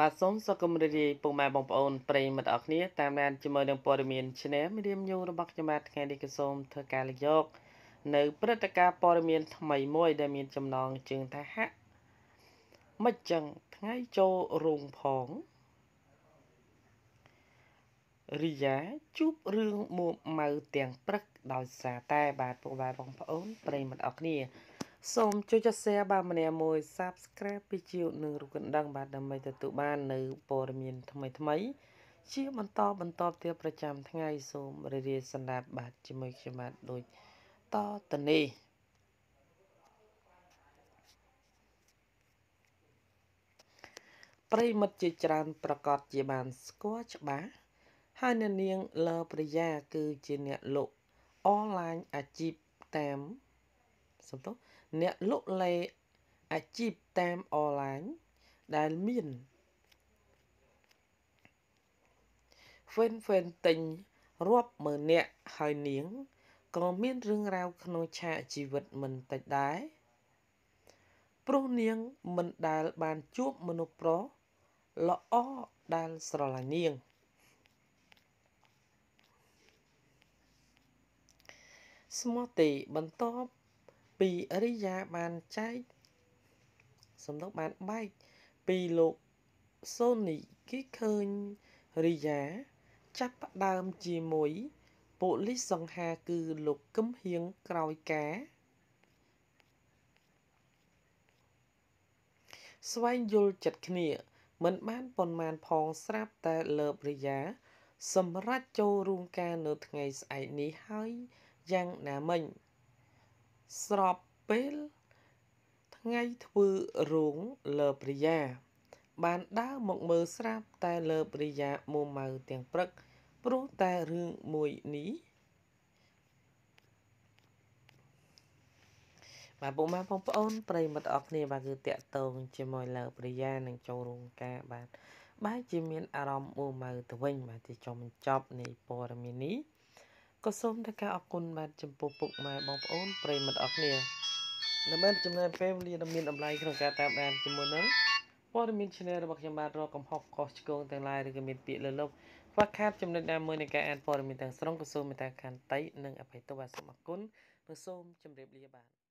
បាទសូមសូមគម្រាមរាយពុកម៉ែបងប្អូនប្រិយមិត្តអរគ្នាតាមដានជាមួយនឹងព័ត៌មាន Channel មេរៀនញូរបស់ខ្ញុំបាទថ្ងៃនេះក៏សូមធ្វើការលើកយក នៅព្រឹត្តិការណ៍ព័ត៌មានថ្មីមួយ ដែលមានចំណងជើងថាហាក់មិនចឹងថ្ងៃចូលរោងផងរីយ៉ាជួបរឿងមួម៉ៅទាំងព្រឹកដោយសារតែបាទពុកម៉ែបងប្អូនប្រិយមិត្តអរគ្នាសូមចុច share បាទម្នាក់មួយ subscribe ពីជីវនឹងរូបកណ្ដឹងបាទដើម្បីទទួលបាននៅព័ត៌មាន ថ្មី ថ្មី ជាបន្តបន្តទៀតប្រចាំថ្ងៃសូមរីរាយសន្តាប់បាទជាមួយខ្ញុំបាទដូចតទៅនេះប្រិមិត្តជាច្រើន ប្រកាសជាបានស្គាល់ច្បាស់ហើយនាងលើប្រយ៉ាគឺជាអ្នកលក់អនឡាញអាជីពតាមសំទោសអ្នកលក់លែអាជីពតាមអនឡាញដែលមាន fan fan ទិញរាប់ម៉ឺនអ្នកហើយនាងក៏មានរឿងរ៉ាវក្នុងឆាកជីវិតមិនតិចដែរព្រោះនាងមិនដែលបានជួបមនុស្សប្រុសល្អដែលស្រឡាញ់នាង ស្មោះទេបន្ទាប់ពីអរិយាបានចែកសំដៅបានបែកពីលោកសូនីគេឃើញរិយា ចាប់ផ្ដើមជាមួយប៉ូលីសសង្ហាគឺលោកកឹមហៀងក្រោយការស្វែងយល់ចិត្តគ្នាមិនបានប៉ុន្មានផង ស្រាប់តែលើបរិយា សម្រាប់ចូលរួមការនៅថ្ងៃស្អែកនេះហើយយ៉ាងណាមិញស្របពេលថ្ងៃធ្វើរោងលើព្រាយា បានដើរមកមើលស្រាប់តែលើព្រាយាមួម៉ៅទាំងព្រឹកព្រោះតែរឿងមួយនេះបាទពុកម៉ែបងប្អូនប្រិយមិត្តអរគ្នាបាទគឺតាក់ទងជាមួយលើព្រាយានឹងចូលរោងការ បាទបែរជាមានអារម្មណ៍មួម៉ៅទៅវិញបាទជាចំចប់នៃព័ត៌មាននេះក៏សូមតែការអរគុណបាទចំពោះពុកម៉ែបងប្អូនប្រិយមិត្តអរគ្នាដែលបានចំណាយពេលវេលាដ៏មានតម្លៃក្នុងការតាមដានជាមួយនឹងព័ត៌មាន channel របស់ខ្ញុំបាទរកកំហុសខុសឆ្គងទាំងឡាយឬក៏មានពាក្យលើលុបខ្វះខាតចំណុចណាមួយនៃការអានព័ត៌មានទាំងស្រុងក៏សូមមេត្តាខន្តីនិងអភ័យទោសបាទសូមអរគុណនិងសូមជម្រាបលាបាទ